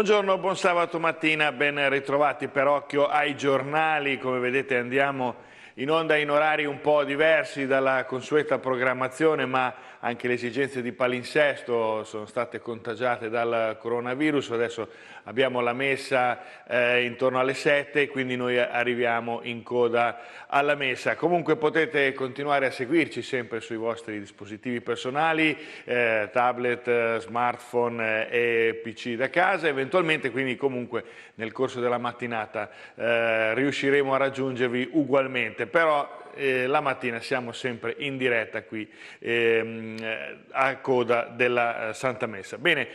Buongiorno, buon sabato mattina, ben ritrovati per occhio ai giornali. Come vedete andiamo in onda in orari un po' diversi dalla consueta programmazione, ma anche le esigenze di palinsesto sono state contagiate dal coronavirus, adesso abbiamo la messa eh, intorno alle 7 quindi noi arriviamo in coda alla messa. Comunque potete continuare a seguirci sempre sui vostri dispositivi personali, eh, tablet, smartphone eh, e PC da casa, eventualmente quindi comunque nel corso della mattinata eh, riusciremo a raggiungervi ugualmente, però eh, la mattina siamo sempre in diretta qui. Ehm, Ehm, a coda della eh, Santa Messa. Bene,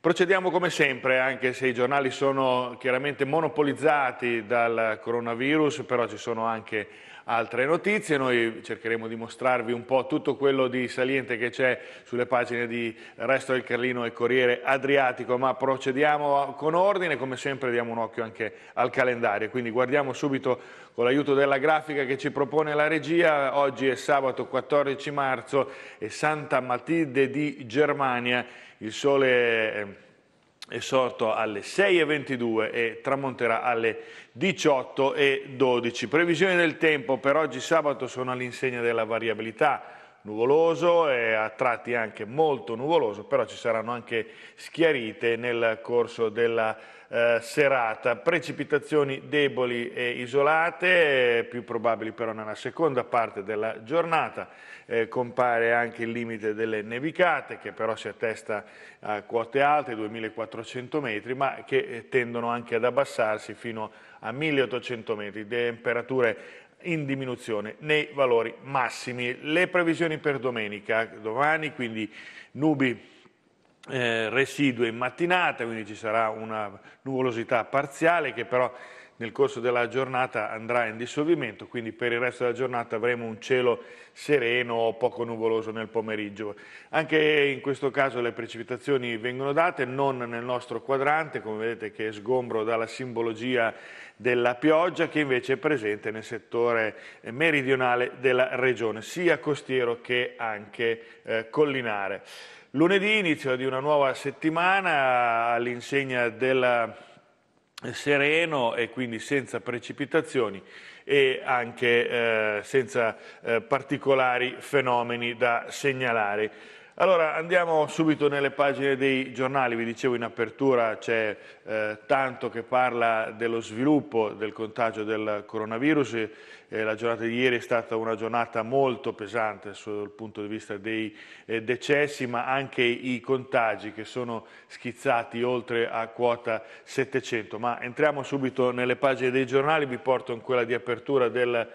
procediamo come sempre, anche se i giornali sono chiaramente monopolizzati dal coronavirus, però ci sono anche altre notizie. Noi cercheremo di mostrarvi un po' tutto quello di saliente che c'è sulle pagine di Resto del Carlino e Corriere Adriatico, ma procediamo con ordine, come sempre diamo un occhio anche al calendario, quindi guardiamo subito con l'aiuto della grafica che ci propone la regia, oggi è sabato 14 marzo e Santa Matilde di Germania, il sole ehm, è sorto alle 6.22 e tramonterà alle 18.12. Previsioni del tempo per oggi sabato sono all'insegna della variabilità, nuvoloso e a tratti anche molto nuvoloso, però ci saranno anche schiarite nel corso della eh, serata. Precipitazioni deboli e isolate, eh, più probabili però nella seconda parte della giornata. Eh, compare anche il limite delle nevicate che però si attesta a quote alte, 2400 metri, ma che eh, tendono anche ad abbassarsi fino a 1800 metri. Temperature in diminuzione nei valori massimi. Le previsioni per domenica, domani quindi nubi eh, residue in mattinata, quindi ci sarà una nuvolosità parziale che però nel corso della giornata andrà in dissolvimento, quindi per il resto della giornata avremo un cielo sereno o poco nuvoloso nel pomeriggio. Anche in questo caso le precipitazioni vengono date, non nel nostro quadrante, come vedete che è sgombro dalla simbologia della pioggia, che invece è presente nel settore meridionale della regione, sia costiero che anche eh, collinare. Lunedì inizio di una nuova settimana all'insegna della sereno e quindi senza precipitazioni e anche eh, senza eh, particolari fenomeni da segnalare. Allora andiamo subito nelle pagine dei giornali, vi dicevo in apertura c'è eh, tanto che parla dello sviluppo del contagio del coronavirus, eh, la giornata di ieri è stata una giornata molto pesante dal punto di vista dei eh, decessi ma anche i contagi che sono schizzati oltre a quota 700, ma entriamo subito nelle pagine dei giornali, vi porto in quella di apertura del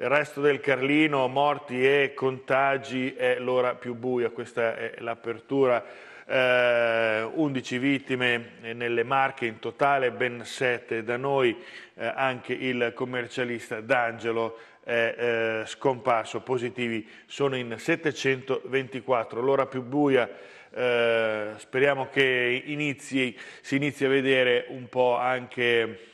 il resto del Carlino, morti e contagi, è l'ora più buia, questa è l'apertura. Eh, 11 vittime eh, nelle Marche in totale, ben 7 da noi, eh, anche il commercialista D'Angelo è eh, scomparso, positivi sono in 724, l'ora più buia eh, speriamo che inizi, si inizi a vedere un po' anche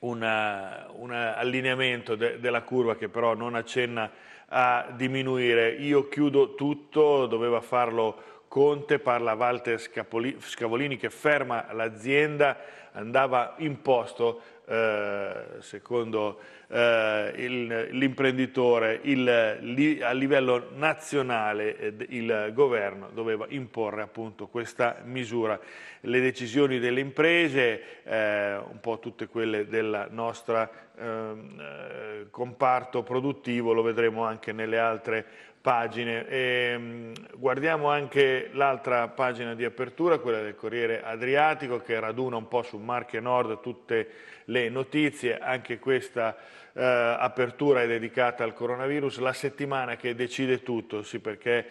una, un eh, eh, allineamento de, della curva che però non accenna a diminuire. Io chiudo tutto, doveva farlo Conte, parla Walter Scavolini che ferma l'azienda, andava in posto eh, secondo eh, l'imprenditore, li, a livello nazionale il governo doveva imporre appunto questa misura. Le decisioni delle imprese, eh, un po' tutte quelle del nostro ehm, eh, comparto produttivo, lo vedremo anche nelle altre pagine. E ehm, guardiamo anche l'altra pagina di apertura, quella del Corriere Adriatico, che raduna un po' su Marche Nord tutte le notizie, anche questa eh, apertura è dedicata al coronavirus, la settimana che decide tutto, sì perché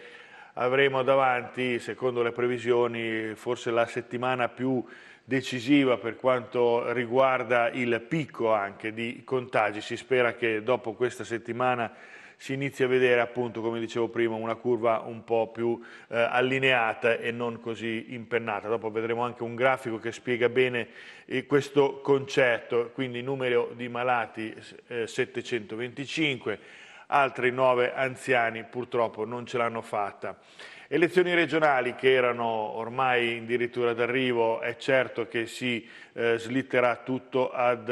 avremo davanti, secondo le previsioni, forse la settimana più decisiva per quanto riguarda il picco anche di contagi. Si spera che dopo questa settimana si inizia a vedere appunto, come dicevo prima, una curva un po' più eh, allineata e non così impennata. Dopo vedremo anche un grafico che spiega bene eh, questo concetto, quindi numero di malati eh, 725, altri 9 anziani purtroppo non ce l'hanno fatta. Elezioni regionali che erano ormai addirittura d'arrivo, è certo che si eh, slitterà tutto ad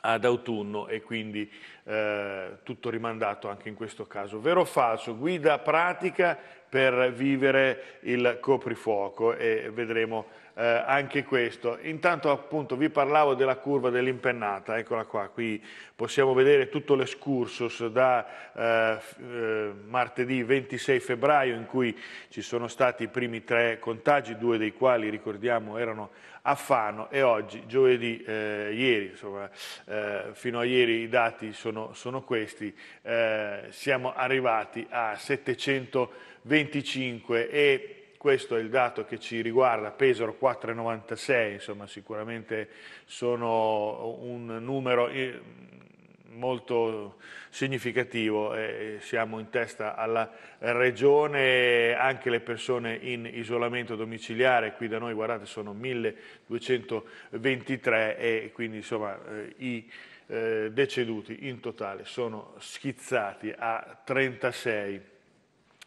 ad autunno e quindi eh, tutto rimandato anche in questo caso. Vero o falso? Guida pratica per vivere il coprifuoco e vedremo eh, anche questo. Intanto appunto vi parlavo della curva dell'impennata, eccola qua, qui possiamo vedere tutto l'escursus da eh, eh martedì 26 febbraio in cui ci sono stati i primi tre contagi, due dei quali ricordiamo erano a Fano e oggi, giovedì, eh, ieri, insomma, eh, fino a ieri i dati sono, sono questi, siamo arrivati a 725 e questo è il dato che ci riguarda, Pesaro 4,96, insomma sicuramente sono un numero eh, molto significativo, eh, siamo in testa alla regione, anche le persone in isolamento domiciliare, qui da noi guardate sono 1223 e quindi insomma eh, i eh, deceduti in totale sono schizzati a 36.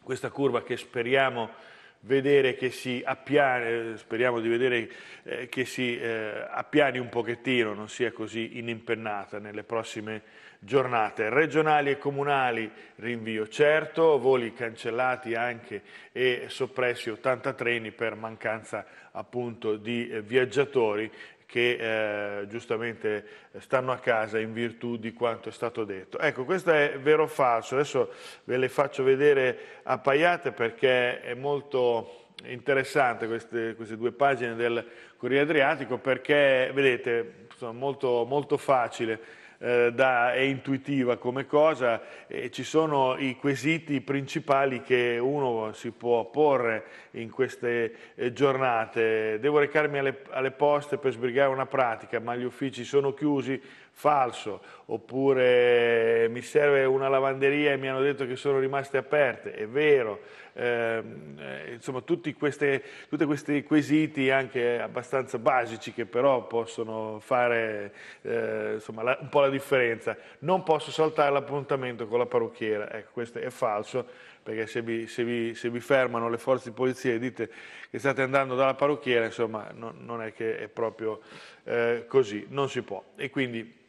Questa curva che speriamo vedere che si appiani, speriamo di vedere eh, che si eh, appiani un pochettino, non sia così inimpennata nelle prossime giornate. Regionali e comunali rinvio certo, voli cancellati anche e soppressi 80 treni per mancanza appunto di eh, viaggiatori, che eh, giustamente stanno a casa in virtù di quanto è stato detto. Ecco, questo è vero o falso, adesso ve le faccio vedere appaiate perché è molto interessante queste, queste due pagine del Corriere Adriatico perché, vedete, sono molto, molto facile eh, da, è intuitiva come cosa, e ci sono i quesiti principali che uno si può porre in queste eh, giornate. Devo recarmi alle, alle poste per sbrigare una pratica, ma gli uffici sono chiusi, falso oppure mi serve una lavanderia e mi hanno detto che sono rimaste aperte, è vero, ehm, eh, insomma tutti queste, questi quesiti anche abbastanza basici che però possono fare eh, insomma, la, un po' la differenza. Non posso saltare l'appuntamento con la parrucchiera, ecco questo è falso perché se vi, se, vi, se vi, fermano le forze di polizia e dite che state andando dalla parrucchiera, insomma no, non è che è proprio eh, così, non si può. E quindi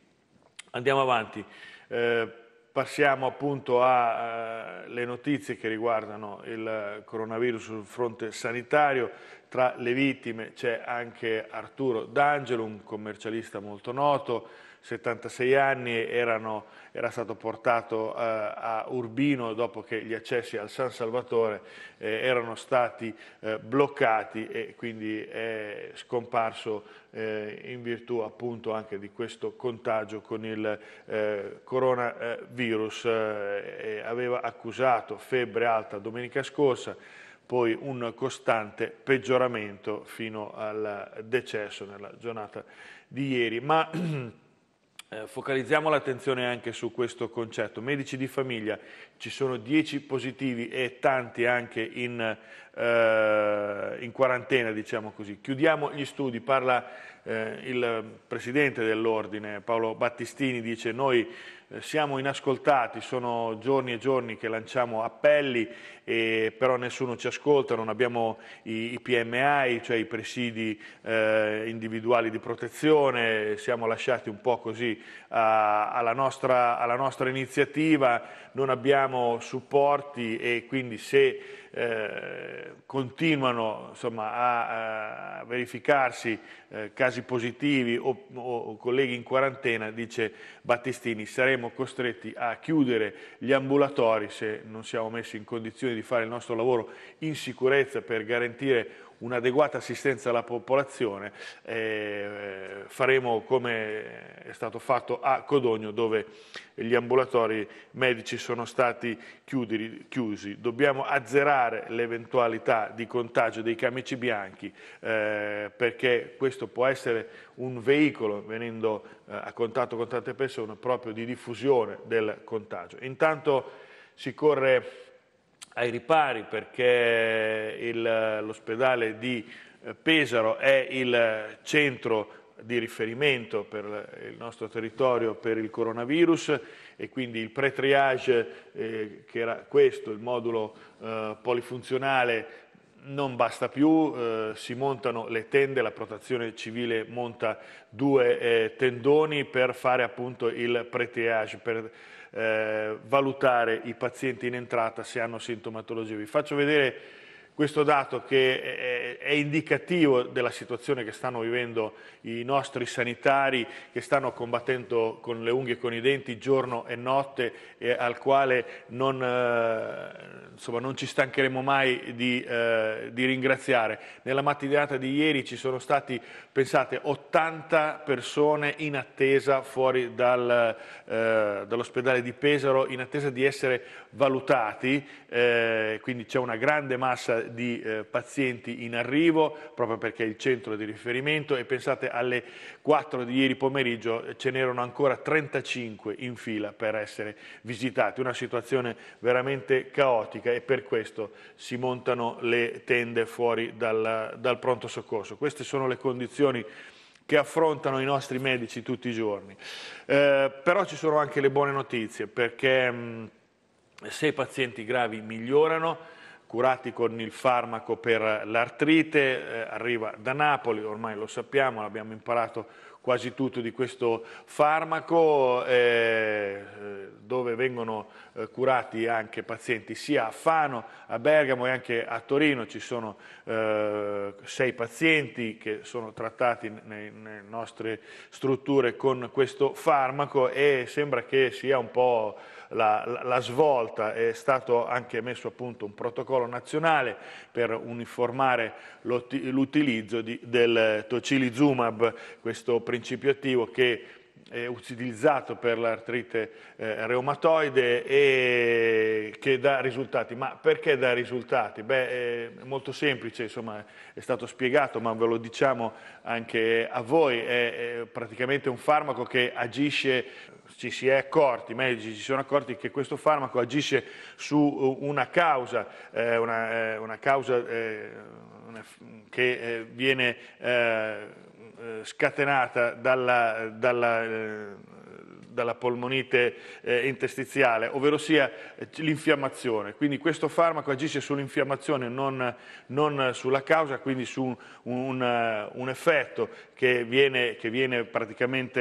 Andiamo avanti. Eh, passiamo appunto alle eh, notizie che riguardano il coronavirus sul fronte sanitario. Tra le vittime c'è anche Arturo D'Angelo, un commercialista molto noto, 76 anni, erano, era stato portato eh, a Urbino dopo che gli accessi al San Salvatore eh, erano stati eh, bloccati e quindi è scomparso eh, in virtù appunto anche di questo contagio con il eh, coronavirus. Eh, aveva accusato febbre alta domenica scorsa, poi un costante peggioramento fino al decesso nella giornata di ieri. Ma Eh, focalizziamo l'attenzione anche su questo concetto. Medici di famiglia, ci sono 10 positivi e tanti anche in, eh, in quarantena, diciamo così. Chiudiamo gli studi, parla eh, il presidente dell'Ordine, Paolo Battistini, dice noi eh, siamo inascoltati, sono giorni e giorni che lanciamo appelli, e, però nessuno ci ascolta, non abbiamo i, i PMI, cioè i presidi eh, individuali di protezione, siamo lasciati un po' così a, alla, nostra, alla nostra iniziativa, non abbiamo diamo supporti e quindi se eh, continuano insomma, a, a, verificarsi eh, casi positivi o, o, colleghi in quarantena, dice Battistini, saremo costretti a chiudere gli ambulatori se non siamo messi in condizione di fare il nostro lavoro in sicurezza per garantire un'adeguata assistenza alla popolazione, eh, faremo come è stato fatto a Codogno dove gli ambulatori medici sono stati chiudi, chiusi. Dobbiamo azzerare l'eventualità di contagio dei camici bianchi eh, perché questo può essere un veicolo venendo eh, a contatto con tante persone proprio di diffusione del contagio. Intanto si corre ai ripari perché l'ospedale di eh, Pesaro è il centro di riferimento per il nostro territorio per il coronavirus e quindi il pre-triage, eh, che era questo, il modulo eh, polifunzionale, non basta più, eh, si montano le tende, la protezione civile monta due eh, tendoni per fare appunto il pre-triage, per eh, valutare i pazienti in entrata se hanno sintomatologie. Vi faccio vedere questo dato che è indicativo della situazione che stanno vivendo i nostri sanitari che stanno combattendo con le unghie e con i denti giorno e notte e al quale non, eh, insomma, non, ci stancheremo mai di, eh, di ringraziare. Nella mattinata di ieri ci sono stati, pensate, 80 persone in attesa fuori dal, eh, dall'ospedale di Pesaro in attesa di essere valutati, eh, quindi c'è una grande massa di eh, pazienti in arrivo, proprio perché è il centro di riferimento e pensate alle 4 di ieri pomeriggio eh, ce n'erano ancora 35 in fila per essere visitati, una situazione veramente caotica e per questo si montano le tende fuori dal, dal pronto soccorso. Queste sono le condizioni che affrontano i nostri medici tutti i giorni. Eh, però ci sono anche le buone notizie, perché mh, mm, se i pazienti gravi migliorano, curati con il farmaco per l'artrite, eh, arriva da Napoli, ormai lo sappiamo, abbiamo imparato quasi tutto di questo farmaco eh, eh, dove vengono eh, curati anche pazienti sia a Fano, a Bergamo e anche a Torino ci sono eh, sei pazienti che sono trattati nelle nostre strutture con questo farmaco e sembra che sia un po' la, la svolta, è stato anche messo a punto un protocollo nazionale per uniformare l'utilizzo del tocilizumab, questo principio attivo che è utilizzato per l'artrite eh, reumatoide e che dà risultati. Ma perché dà risultati? Beh, è molto semplice, insomma, è stato spiegato, ma ve lo diciamo anche a voi, è, è praticamente un farmaco che agisce ci si è accorti, i medici si sono accorti che questo farmaco agisce su eh, una causa, eh, una, eh, una causa eh, una, che eh, viene scatenata dalla, dalla dalla polmonite eh, interstiziale, ovvero sia eh, l'infiammazione. Quindi questo farmaco agisce sull'infiammazione, non, non, sulla causa, quindi su un, un, un eh, effetto che viene, che viene praticamente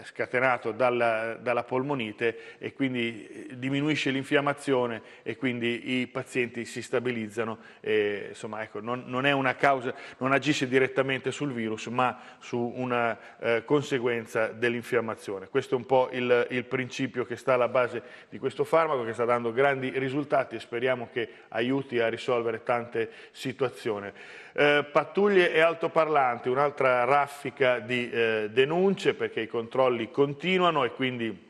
eh, scatenato dalla, dalla, polmonite e quindi eh, diminuisce l'infiammazione e quindi i pazienti si stabilizzano. E, insomma, ecco, non, non, è una causa, non agisce direttamente sul virus, ma su una eh, conseguenza dell'infiammazione. Questo è un po' il, il, principio che sta alla base di questo farmaco che sta dando grandi risultati e speriamo che aiuti a risolvere tante situazioni. Eh, pattuglie e altoparlanti, un'altra raffica di eh, denunce perché i controlli continuano e quindi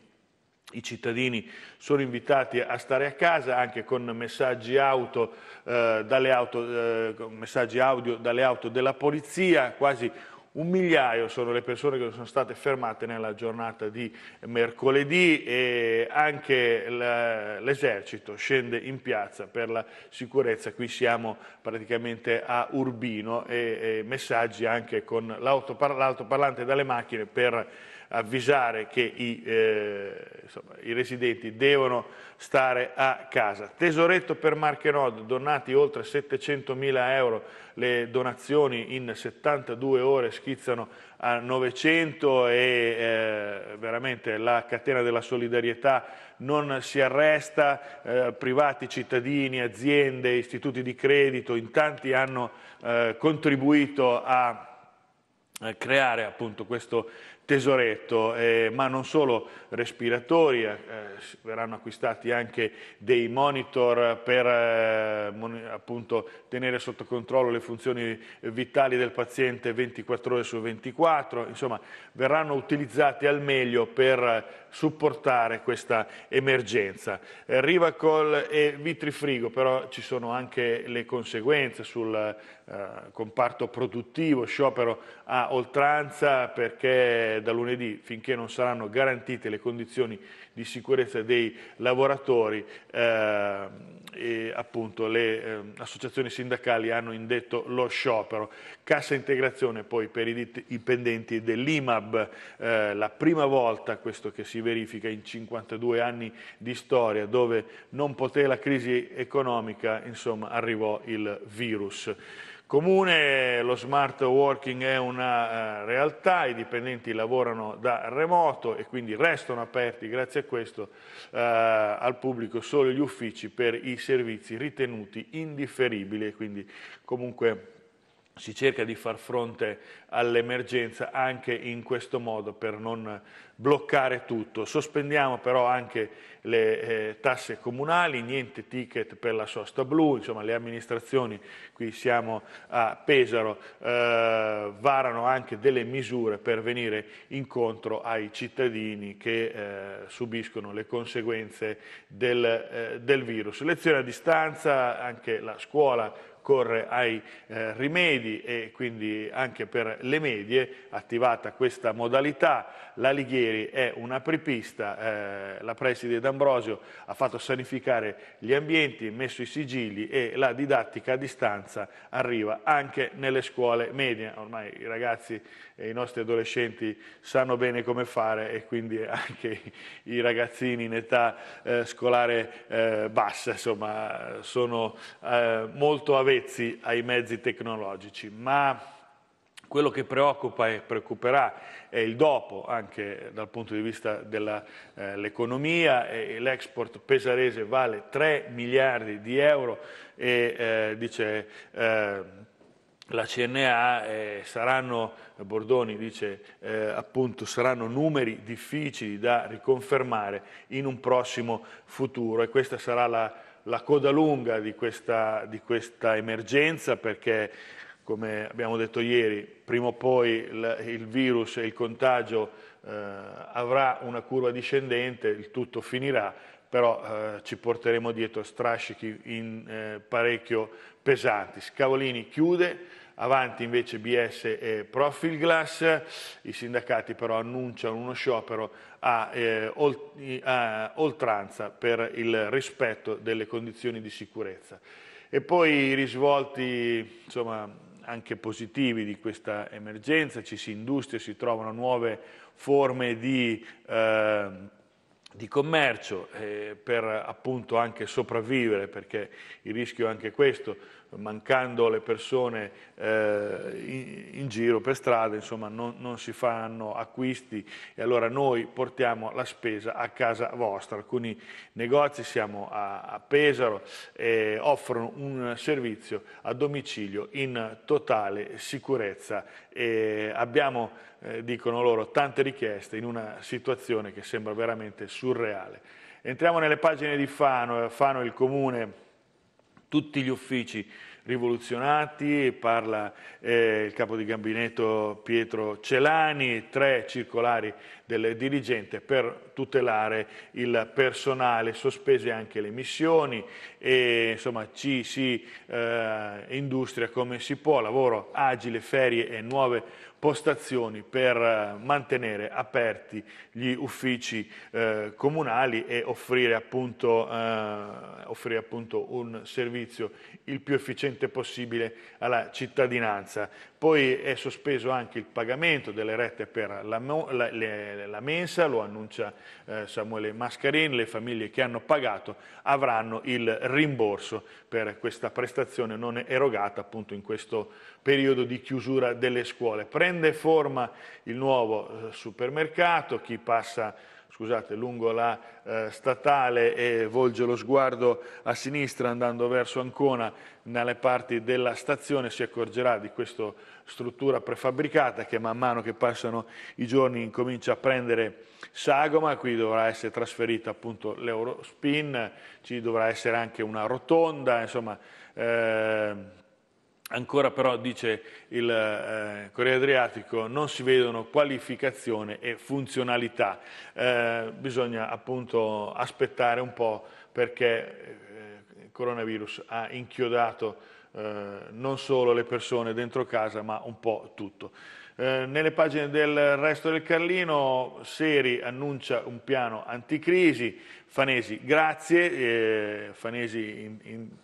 i cittadini sono invitati a stare a casa anche con messaggi, auto, eh, dalle auto, eh, messaggi audio dalle auto della polizia, quasi un migliaio sono le persone che sono state fermate nella giornata di mercoledì e anche l'esercito scende in piazza per la sicurezza. Qui siamo praticamente a Urbino e messaggi anche con l'autoparlante dalle macchine per avvisare che i, eh, insomma, i residenti devono stare a casa. Tesoretto per Marche Marcherod, donati oltre 700 mila euro, le donazioni in 72 ore schizzano a 900 e eh, veramente la catena della solidarietà non si arresta, eh, privati, cittadini, aziende, istituti di credito, in tanti hanno eh, contribuito a creare appunto questo tesoretto, eh, ma non solo respiratori, eh, eh, verranno acquistati anche dei monitor per eh, mon appunto, tenere sotto controllo le funzioni vitali del paziente 24 ore su 24, insomma verranno utilizzati al meglio per supportare questa emergenza. Rivacol e Vitrifrigo però ci sono anche le conseguenze sul eh, comparto produttivo, sciopero a oltranza perché da lunedì, finché non saranno garantite le condizioni di sicurezza dei lavoratori, eh, e, appunto, le eh, associazioni sindacali hanno indetto lo sciopero. Cassa integrazione poi per i dipendenti dell'IMAB, eh, la prima volta questo che si verifica in 52 anni di storia, dove non poté la crisi economica, insomma, arrivò il virus. Comune lo smart working è una eh, realtà, i dipendenti lavorano da remoto e quindi restano aperti grazie a questo eh, al pubblico solo gli uffici per i servizi ritenuti indifferibili e quindi comunque si cerca di far fronte all'emergenza anche in questo modo per non bloccare tutto. Sospendiamo però anche le eh, tasse comunali, niente ticket per la sosta blu, insomma le amministrazioni, qui siamo a Pesaro, eh, varano anche delle misure per venire incontro ai cittadini che eh, subiscono le conseguenze del, eh, del virus. Lezione a distanza, anche la scuola corre ai eh, rimedi e quindi anche per le medie attivata questa modalità. L'Alighieri è un'apripista, eh, la preside D'Ambrosio ha fatto sanificare gli ambienti, messo i sigilli e la didattica a distanza arriva anche nelle scuole medie. Ormai i ragazzi e i nostri adolescenti sanno bene come fare e quindi anche i ragazzini in età eh, scolare eh, bassa insomma, sono eh, molto avvenuti avvezzi ai mezzi tecnologici, ma quello che preoccupa e preoccuperà è il dopo, anche dal punto di vista dell'economia. Eh, L'export pesarese vale 3 miliardi di euro e eh, dice eh, la CNA eh, saranno, Bordoni dice eh, appunto, saranno numeri difficili da riconfermare in un prossimo futuro e questa sarà la la coda lunga di questa, di questa emergenza perché, come abbiamo detto ieri, prima o poi il, virus e il contagio eh, avrà una curva discendente, il tutto finirà, però eh, ci porteremo dietro strascichi in, eh, parecchio pesanti. Scavolini chiude, avanti invece BS e Profilglass, i sindacati però annunciano uno sciopero a, eh, olt a oltranza per il rispetto delle condizioni di sicurezza. E poi i risvolti insomma, anche positivi di questa emergenza, ci si industria, si trovano nuove forme di, eh, di commercio eh, per appunto anche sopravvivere, perché il rischio è anche questo, mancando le persone eh, in, in, giro per strada, insomma non, non, si fanno acquisti e allora noi portiamo la spesa a casa vostra. Alcuni negozi, siamo a, a Pesaro, eh, offrono un servizio a domicilio in totale sicurezza e abbiamo, eh, dicono loro, tante richieste in una situazione che sembra veramente surreale. Entriamo nelle pagine di Fano, Fano è il comune tutti gli uffici rivoluzionati, parla eh, il capo di gabinetto Pietro Celani, tre circolari del dirigente per tutelare il personale, sospese anche le missioni e insomma ci si eh, industria come si può, lavoro agile, ferie e nuove postazioni per eh, mantenere aperti gli uffici eh, comunali e offrire appunto, eh, offrire appunto, un servizio il più efficiente possibile alla cittadinanza. Poi è sospeso anche il pagamento delle rette per la, la, le, la mensa, lo annuncia eh, Samuele Mascarin, le famiglie che hanno pagato avranno il rimborso per questa prestazione non erogata appunto in questo momento periodo di chiusura delle scuole. Prende forma il nuovo eh, supermercato, chi passa scusate, lungo la eh, statale e volge lo sguardo a sinistra andando verso Ancona nelle parti della stazione si accorgerà di questa struttura prefabbricata che man mano che passano i giorni incomincia a prendere sagoma, qui dovrà essere trasferita appunto l'Eurospin, ci dovrà essere anche una rotonda, insomma eh, Ancora però, dice il eh, Corriere Adriatico, non si vedono qualificazione e funzionalità. Eh, bisogna appunto aspettare un po' perché eh, il coronavirus ha inchiodato eh, non solo le persone dentro casa ma un po' tutto. Eh, nelle pagine del resto del Carlino Seri annuncia un piano anticrisi, Fanesi, grazie, eh, Fanesi in,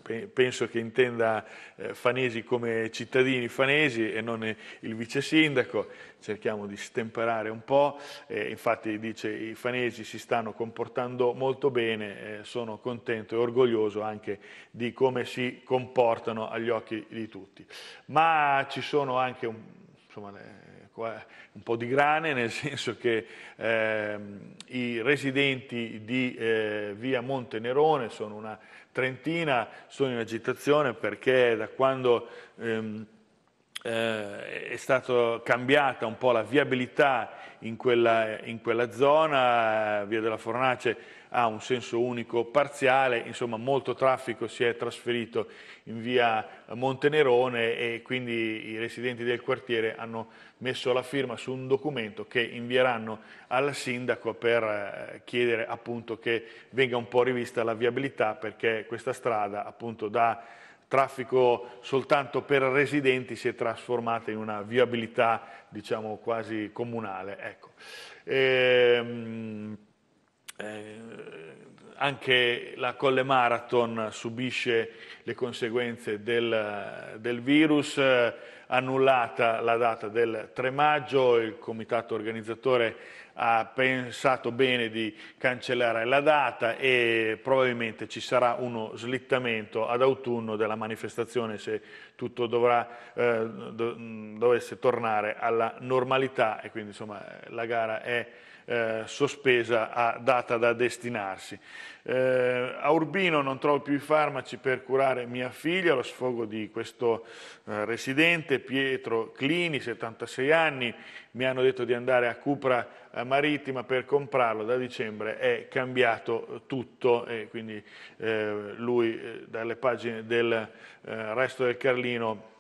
in, penso che intenda eh, Fanesi come cittadini fanesi e non il vice sindaco, cerchiamo di stemperare un po', eh, infatti dice i fanesi si stanno comportando molto bene, eh, sono contento e orgoglioso anche di come si comportano agli occhi di tutti. Ma ci sono anche un, insomma, le, Ecco, eh, un po' di grane, nel senso che eh, i residenti di eh, via Nerone sono una trentina, sono in agitazione perché da quando ehm, eh, è stata cambiata un po' la viabilità in quella, in quella zona, eh, via della Fornace, ha un senso unico parziale, insomma molto traffico si è trasferito in via Montenerone e quindi i residenti del quartiere hanno messo la firma su un documento che invieranno al sindaco per eh, chiedere appunto che venga un po' rivista la viabilità perché questa strada appunto da traffico soltanto per residenti si è trasformata in una viabilità diciamo quasi comunale. Ecco. Ehm, eh, anche la Colle Marathon subisce le conseguenze del, del, virus, eh, annullata la data del 3 maggio, il comitato organizzatore ha pensato bene di cancellare la data e probabilmente ci sarà uno slittamento ad autunno della manifestazione se tutto dovrà, eh, mm, dovesse tornare alla normalità e quindi insomma la gara è eh, sospesa a data da destinarsi. Eh, a Urbino non trovo più i farmaci per curare mia figlia, lo sfogo di questo eh, residente, Pietro Clini, 76 anni, mi hanno detto di andare a Cupra eh, Marittima per comprarlo, da dicembre è cambiato tutto e quindi eh, lui eh, dalle pagine del resto del Carlino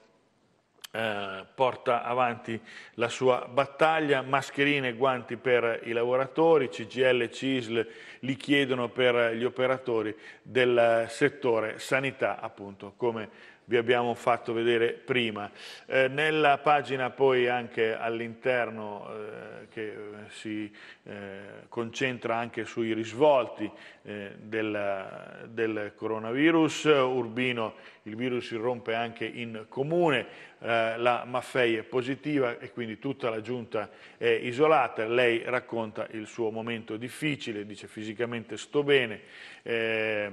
eh, porta avanti la sua battaglia, mascherine e guanti per i lavoratori, CGL e CISL li chiedono per gli operatori del settore sanità, appunto come vi abbiamo fatto vedere prima. Eh, nella pagina poi anche all'interno eh, che eh, si eh, concentra anche sui risvolti eh, del, del, coronavirus urbino, il virus irrompe anche in comune, eh, la Maffei è positiva e quindi tutta la giunta è isolata, lei racconta il suo momento difficile, dice fisicamente sto bene Eh,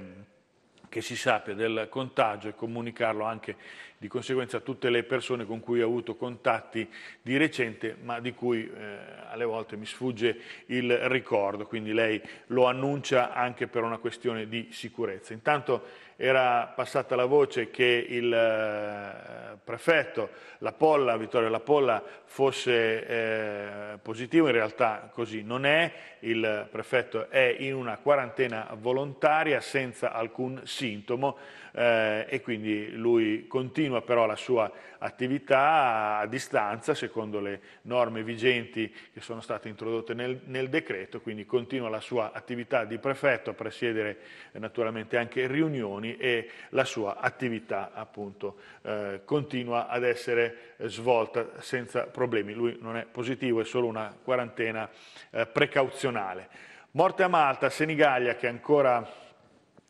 che si sappia del contagio e comunicarlo anche di conseguenza a tutte le persone con cui ho avuto contatti di recente, ma di cui eh, alle volte mi sfugge il ricordo, quindi lei lo annuncia anche per una questione di sicurezza. Intanto era passata la voce che il eh, prefetto la Polla, Vittorio La Polla, fosse eh, positivo, in realtà così non è, il prefetto è in una quarantena volontaria senza alcun sintomo, eh, e quindi lui continua però la sua attività a distanza secondo le norme vigenti che sono state introdotte nel, nel decreto, quindi continua la sua attività di prefetto a presiedere eh, naturalmente anche riunioni e la sua attività appunto eh, continua ad essere svolta senza problemi. Lui non è positivo, è solo una quarantena eh, precauzionale. Morte a Malta, Senigallia che ancora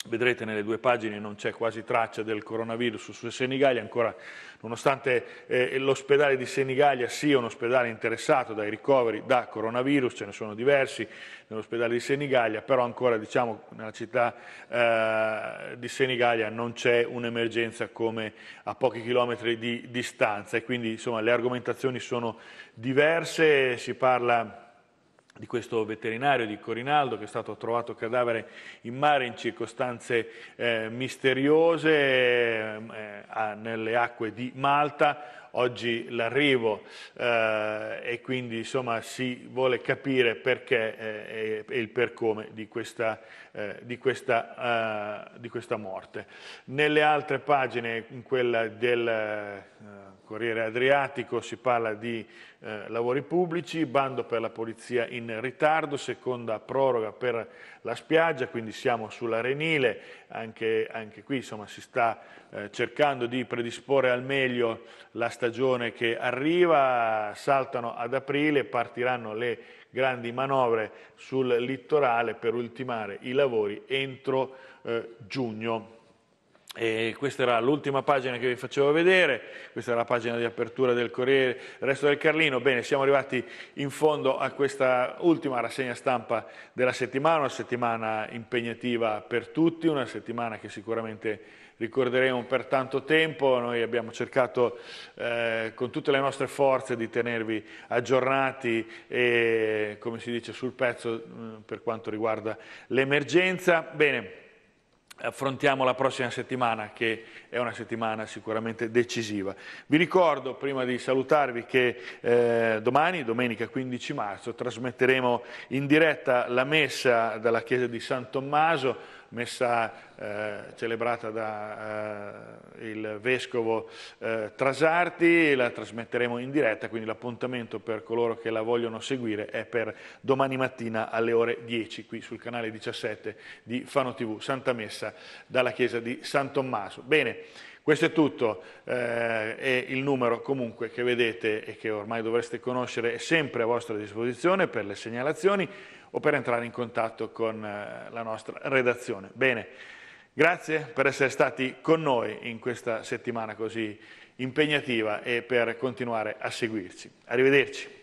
Vedrete nelle due pagine non c'è quasi traccia del coronavirus su Senigallia, ancora nonostante eh, l'ospedale di Senigallia sia un ospedale interessato dai ricoveri da coronavirus, ce ne sono diversi nell'ospedale di Senigallia, però ancora diciamo nella città eh, di Senigallia non c'è un'emergenza come a pochi chilometri di distanza e quindi insomma le argomentazioni sono diverse, si parla di questo veterinario di Corinaldo che è stato trovato cadavere in mare in circostanze eh, misteriose eh, eh nelle acque di Malta, oggi l'arrivo eh, e quindi insomma si vuole capire perché eh, e, il per come di questa, eh, di, questa, eh, di questa, morte. Nelle altre pagine, in quella del eh, Corriere Adriatico, si parla di eh, lavori pubblici, bando per la polizia in ritardo, seconda proroga per la spiaggia, quindi siamo sull'Arenile, anche, anche qui insomma si sta eh, cercando di predisporre al meglio la stagione che arriva, saltano ad aprile, partiranno le grandi manovre sul littorale per ultimare i lavori entro eh, giugno. E questa era l'ultima pagina che vi facevo vedere, questa era la pagina di apertura del Corriere, il resto del Carlino. Bene, siamo arrivati in fondo a questa ultima rassegna stampa della settimana, una settimana impegnativa per tutti, una settimana che sicuramente ricorderemo per tanto tempo. Noi abbiamo cercato eh, con tutte le nostre forze di tenervi aggiornati e, come si dice, sul pezzo mh, mm, per quanto riguarda l'emergenza. Bene, affrontiamo la prossima settimana che è una settimana sicuramente decisiva. Vi ricordo prima di salutarvi che eh, domani, domenica 15 marzo, trasmetteremo in diretta la messa dalla chiesa di San Tommaso messa eh, celebrata dal eh, Vescovo eh, Trasarti, la trasmetteremo in diretta, quindi l'appuntamento per coloro che la vogliono seguire è per domani mattina alle ore 10 qui sul canale 17 di Fano TV, Santa Messa dalla chiesa di San Tommaso. Bene, questo è tutto, eh, e il numero comunque che vedete e che ormai dovreste conoscere è sempre a vostra disposizione per le segnalazioni o per entrare in contatto con eh, la nostra redazione. Bene, grazie per essere stati con noi in questa settimana così impegnativa e per continuare a seguirci. Arrivederci.